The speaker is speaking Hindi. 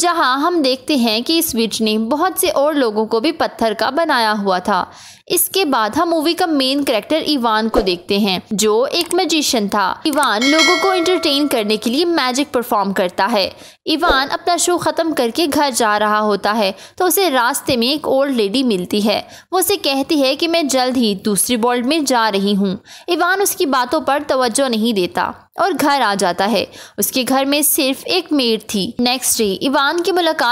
जहां हम देखते हैं कि इस विच ने बहुत से और लोगों को भी पत्थर का बनाया हुआ था इसके बाद हम मूवी का मेन करेक्टर इवान को देखते हैं जो एक मैजिशियन था इवान लोगों को एंटरटेन करने के लिए मैजिक परफॉर्म करता है इवान अपना शो खत्म करके घर जा रहा होता है तो उसे रास्ते में एक ओल्ड लेडी मिलती है वो उसे कहती है कि मैं जल्द ही दूसरी वर्ल्ड में जा रही हूँ इवान उसकी बातों पर तवज्जो नहीं देता और घर आ जाता है उसके घर में सिर्फ एक मेड थी नेक्स्ट डे इवान की मुलाकात